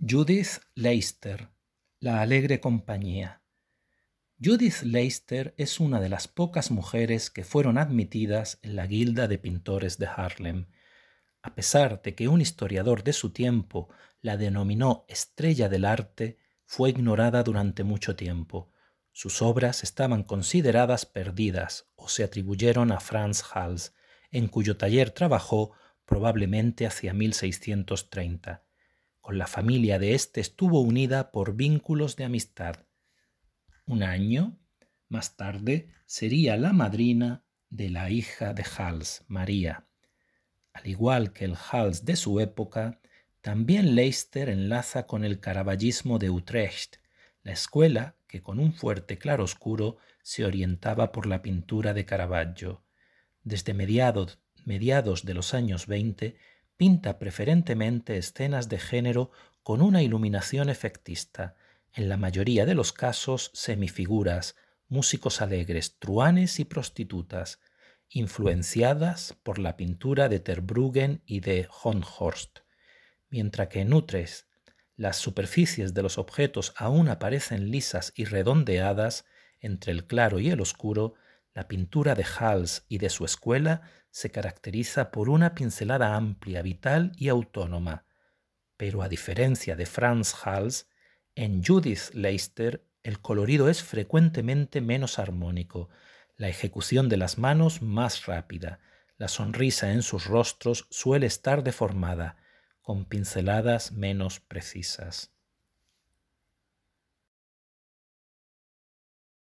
Judith Leister, La Alegre Compañía. Judith Leister es una de las pocas mujeres que fueron admitidas en la Guilda de Pintores de Harlem. A pesar de que un historiador de su tiempo la denominó estrella del arte, fue ignorada durante mucho tiempo. Sus obras estaban consideradas perdidas o se atribuyeron a Franz Hals, en cuyo taller trabajó probablemente hacia 1630. Con la familia de éste estuvo unida por vínculos de amistad. Un año más tarde sería la madrina de la hija de Hals, María. Al igual que el Hals de su época, también Leicester enlaza con el caraballismo de Utrecht, la escuela que con un fuerte claroscuro se orientaba por la pintura de Caravaggio. Desde mediados, de los años veinte, pinta preferentemente escenas de género con una iluminación efectista, en la mayoría de los casos semifiguras, músicos alegres, truanes y prostitutas, influenciadas por la pintura de Terbruggen y de Honhorst, mientras que en Utrecht las superficies de los objetos aún aparecen lisas y redondeadas entre el claro y el oscuro, la pintura de Hals y de su escuela se caracteriza por una pincelada amplia, vital y autónoma, pero a diferencia de Franz Hals, en Judith Leister el colorido es frecuentemente menos armónico, la ejecución de las manos más rápida, la sonrisa en sus rostros suele estar deformada, con pinceladas menos precisas.